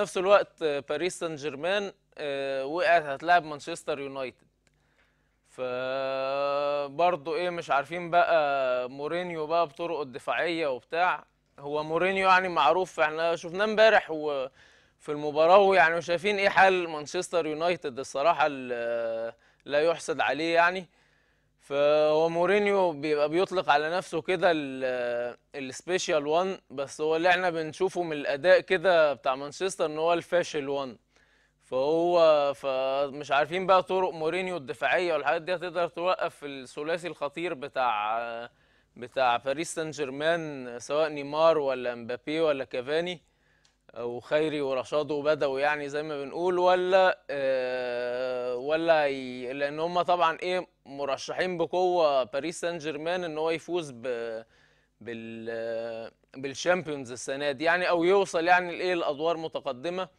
نفس الوقت باريس سان جيرمان وقعت هتلاعب مانشستر يونايتد فبرضه ايه مش عارفين بقى مورينيو بقى بطرقه الدفاعيه وبتاع هو مورينيو يعني معروف احنا شفناه امبارح وفي المباراه ويعني شايفين ايه حال مانشستر يونايتد الصراحه آه، لا يحسد عليه يعني فهو مورينيو بيبقى بيطلق على نفسه كده السبيشال 1 بس هو اللي احنا بنشوفه من الاداء كده بتاع مانشستر ان هو الفاشل 1 فهو فمش عارفين بقى طرق مورينيو الدفاعيه والحاجات دي هتقدر توقف الثلاثي الخطير بتاع بتاع باريس سان جيرمان سواء نيمار ولا مبابي ولا كافاني وخيري ورشاد وبدوي يعني زي ما بنقول ولا آه، ولا ي... لان هم طبعا ايه مرشحين بقوه باريس سان جيرمان ان هو يفوز ب بال بالشامبيونز السنه دي يعني او يوصل يعني لايه الادوار متقدمه